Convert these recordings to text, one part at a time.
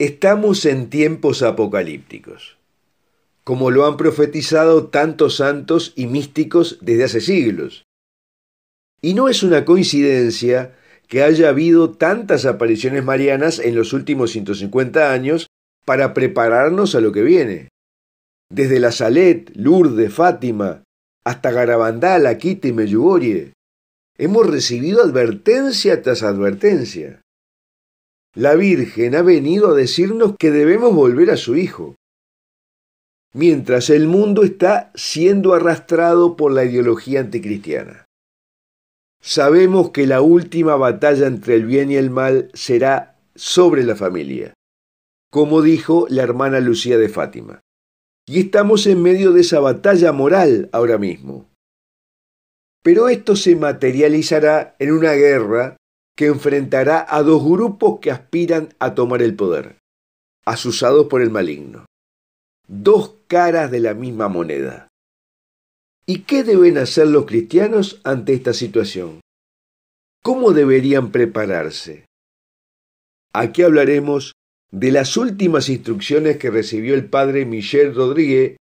Estamos en tiempos apocalípticos, como lo han profetizado tantos santos y místicos desde hace siglos. Y no es una coincidencia que haya habido tantas apariciones marianas en los últimos 150 años para prepararnos a lo que viene. Desde La Salet, Lourdes, Fátima, hasta Garabandal, Aquita y Meyugorie, hemos recibido advertencia tras advertencia. La Virgen ha venido a decirnos que debemos volver a su Hijo. Mientras el mundo está siendo arrastrado por la ideología anticristiana. Sabemos que la última batalla entre el bien y el mal será sobre la familia, como dijo la hermana Lucía de Fátima. Y estamos en medio de esa batalla moral ahora mismo. Pero esto se materializará en una guerra que enfrentará a dos grupos que aspiran a tomar el poder, asusados por el maligno. Dos caras de la misma moneda. ¿Y qué deben hacer los cristianos ante esta situación? ¿Cómo deberían prepararse? Aquí hablaremos de las últimas instrucciones que recibió el padre Michel Rodríguez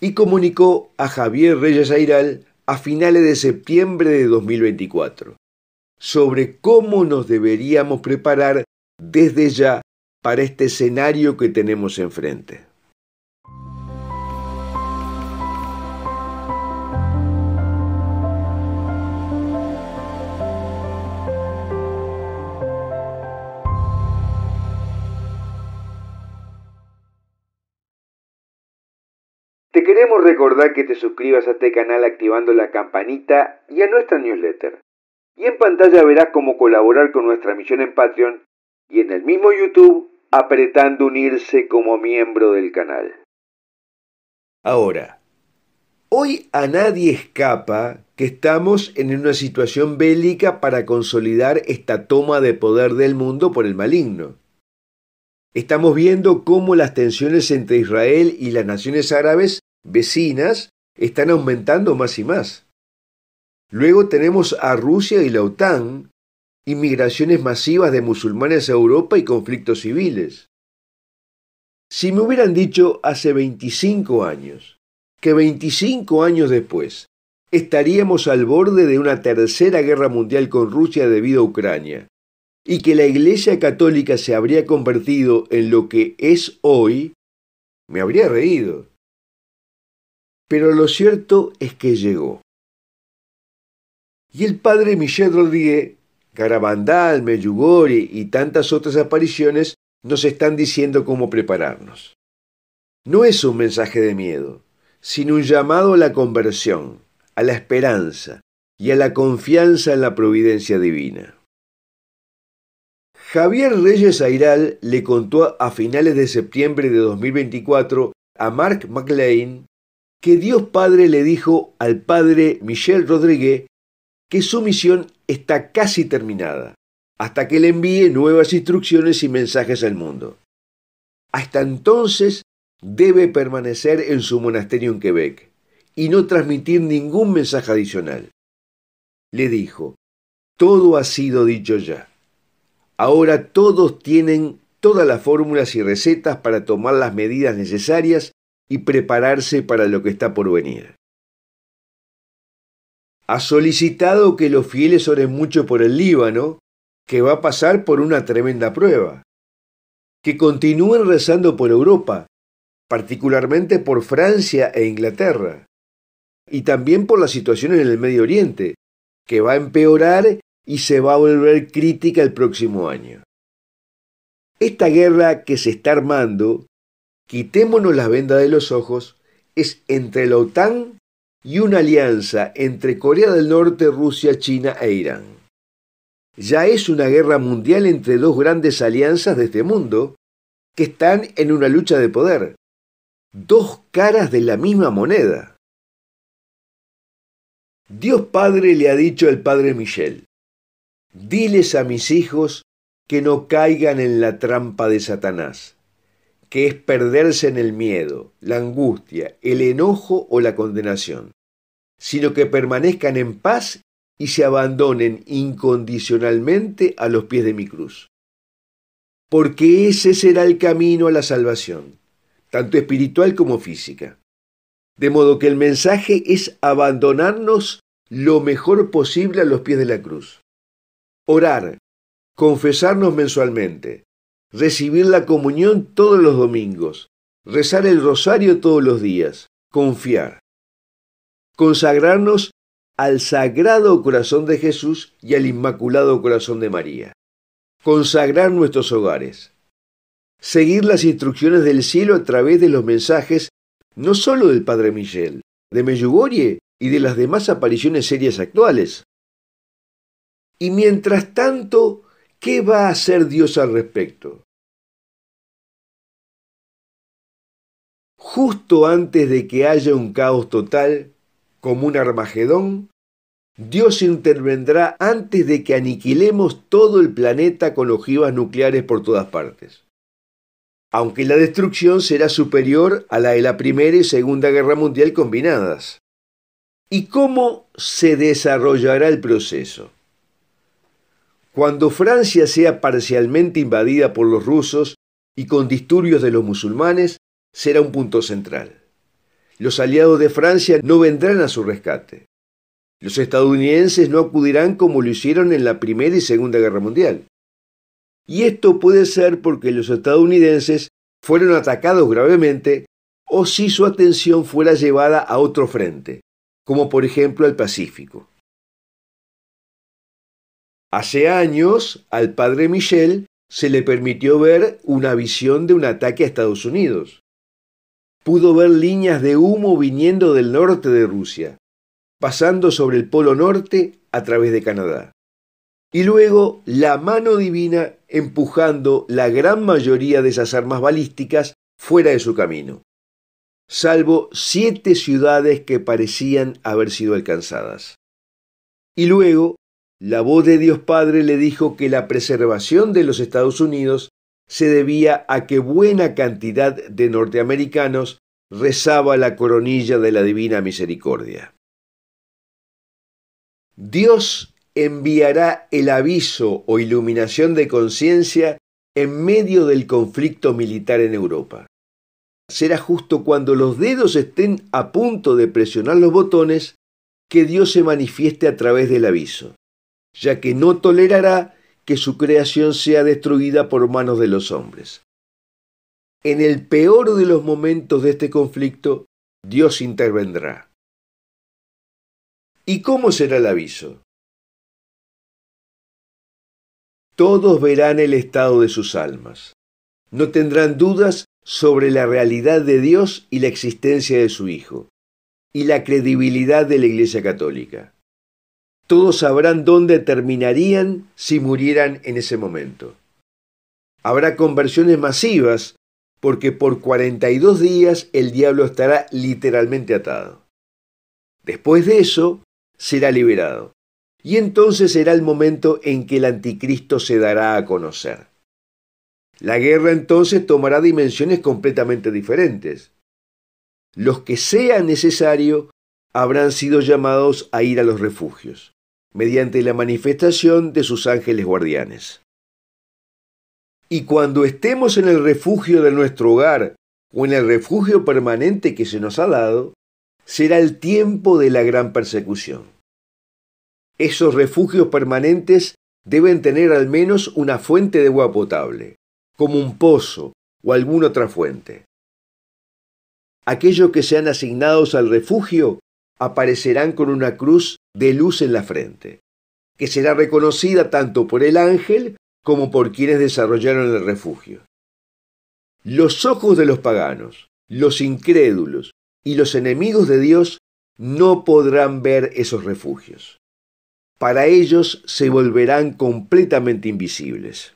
y comunicó a Javier Reyes Airal a finales de septiembre de 2024 sobre cómo nos deberíamos preparar desde ya para este escenario que tenemos enfrente. Te queremos recordar que te suscribas a este canal activando la campanita y a nuestra newsletter. Y en pantalla verás cómo colaborar con nuestra misión en Patreon y en el mismo YouTube apretando unirse como miembro del canal. Ahora, hoy a nadie escapa que estamos en una situación bélica para consolidar esta toma de poder del mundo por el maligno. Estamos viendo cómo las tensiones entre Israel y las naciones árabes vecinas están aumentando más y más. Luego tenemos a Rusia y la OTAN, inmigraciones masivas de musulmanes a Europa y conflictos civiles. Si me hubieran dicho hace 25 años que 25 años después estaríamos al borde de una tercera guerra mundial con Rusia debido a Ucrania, y que la Iglesia Católica se habría convertido en lo que es hoy, me habría reído. Pero lo cierto es que llegó y el padre Michel Rodríguez, Garabandal, Meyugori y tantas otras apariciones nos están diciendo cómo prepararnos. No es un mensaje de miedo, sino un llamado a la conversión, a la esperanza y a la confianza en la providencia divina. Javier Reyes Airal le contó a finales de septiembre de 2024 a Mark McLean que Dios Padre le dijo al padre Michel Rodríguez que su misión está casi terminada, hasta que le envíe nuevas instrucciones y mensajes al mundo. Hasta entonces debe permanecer en su monasterio en Quebec y no transmitir ningún mensaje adicional. Le dijo, todo ha sido dicho ya. Ahora todos tienen todas las fórmulas y recetas para tomar las medidas necesarias y prepararse para lo que está por venir ha solicitado que los fieles oren mucho por el Líbano, que va a pasar por una tremenda prueba. Que continúen rezando por Europa, particularmente por Francia e Inglaterra, y también por la situación en el Medio Oriente, que va a empeorar y se va a volver crítica el próximo año. Esta guerra que se está armando, quitémonos las vendas de los ojos, es entre la OTAN y una alianza entre Corea del Norte, Rusia, China e Irán. Ya es una guerra mundial entre dos grandes alianzas de este mundo que están en una lucha de poder, dos caras de la misma moneda. Dios Padre le ha dicho al Padre Michel, diles a mis hijos que no caigan en la trampa de Satanás que es perderse en el miedo, la angustia, el enojo o la condenación, sino que permanezcan en paz y se abandonen incondicionalmente a los pies de mi cruz. Porque ese será el camino a la salvación, tanto espiritual como física. De modo que el mensaje es abandonarnos lo mejor posible a los pies de la cruz. Orar, confesarnos mensualmente, recibir la comunión todos los domingos, rezar el rosario todos los días, confiar, consagrarnos al Sagrado Corazón de Jesús y al Inmaculado Corazón de María, consagrar nuestros hogares, seguir las instrucciones del cielo a través de los mensajes no sólo del Padre Michel, de Meyugorie y de las demás apariciones serias actuales. Y mientras tanto, ¿Qué va a hacer Dios al respecto? Justo antes de que haya un caos total, como un armagedón, Dios intervendrá antes de que aniquilemos todo el planeta con ojivas nucleares por todas partes. Aunque la destrucción será superior a la de la Primera y Segunda Guerra Mundial combinadas. ¿Y cómo se desarrollará el proceso? Cuando Francia sea parcialmente invadida por los rusos y con disturbios de los musulmanes, será un punto central. Los aliados de Francia no vendrán a su rescate. Los estadounidenses no acudirán como lo hicieron en la Primera y Segunda Guerra Mundial. Y esto puede ser porque los estadounidenses fueron atacados gravemente o si su atención fuera llevada a otro frente, como por ejemplo al Pacífico. Hace años al padre Michel se le permitió ver una visión de un ataque a Estados Unidos. Pudo ver líneas de humo viniendo del norte de Rusia, pasando sobre el Polo Norte a través de Canadá. Y luego la mano divina empujando la gran mayoría de esas armas balísticas fuera de su camino, salvo siete ciudades que parecían haber sido alcanzadas. Y luego la voz de Dios Padre le dijo que la preservación de los Estados Unidos se debía a que buena cantidad de norteamericanos rezaba la coronilla de la Divina Misericordia. Dios enviará el aviso o iluminación de conciencia en medio del conflicto militar en Europa. Será justo cuando los dedos estén a punto de presionar los botones que Dios se manifieste a través del aviso ya que no tolerará que su creación sea destruida por manos de los hombres. En el peor de los momentos de este conflicto, Dios intervendrá. ¿Y cómo será el aviso? Todos verán el estado de sus almas. No tendrán dudas sobre la realidad de Dios y la existencia de su Hijo, y la credibilidad de la Iglesia Católica todos sabrán dónde terminarían si murieran en ese momento. Habrá conversiones masivas porque por 42 días el diablo estará literalmente atado. Después de eso, será liberado. Y entonces será el momento en que el anticristo se dará a conocer. La guerra entonces tomará dimensiones completamente diferentes. Los que sea necesario habrán sido llamados a ir a los refugios, mediante la manifestación de sus ángeles guardianes. Y cuando estemos en el refugio de nuestro hogar o en el refugio permanente que se nos ha dado, será el tiempo de la gran persecución. Esos refugios permanentes deben tener al menos una fuente de agua potable, como un pozo o alguna otra fuente. Aquellos que sean asignados al refugio aparecerán con una cruz de luz en la frente, que será reconocida tanto por el ángel como por quienes desarrollaron el refugio. Los ojos de los paganos, los incrédulos y los enemigos de Dios no podrán ver esos refugios. Para ellos se volverán completamente invisibles.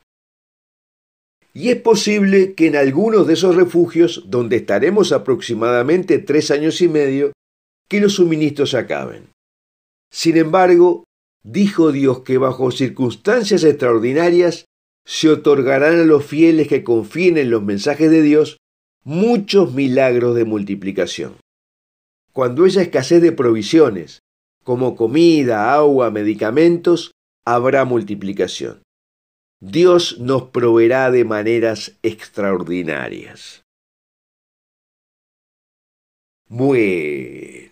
Y es posible que en algunos de esos refugios, donde estaremos aproximadamente tres años y medio, que los suministros acaben. Sin embargo, dijo Dios que bajo circunstancias extraordinarias se otorgarán a los fieles que confíen en los mensajes de Dios muchos milagros de multiplicación. Cuando haya escasez de provisiones, como comida, agua, medicamentos, habrá multiplicación. Dios nos proveerá de maneras extraordinarias. Muy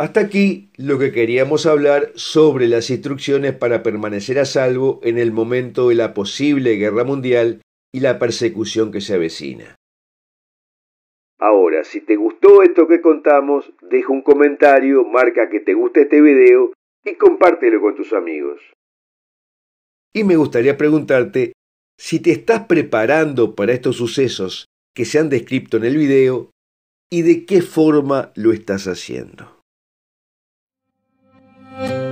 hasta aquí lo que queríamos hablar sobre las instrucciones para permanecer a salvo en el momento de la posible guerra mundial y la persecución que se avecina. Ahora, si te gustó esto que contamos, deja un comentario, marca que te gusta este video y compártelo con tus amigos. Y me gustaría preguntarte si te estás preparando para estos sucesos que se han descrito en el video y de qué forma lo estás haciendo. Thank you.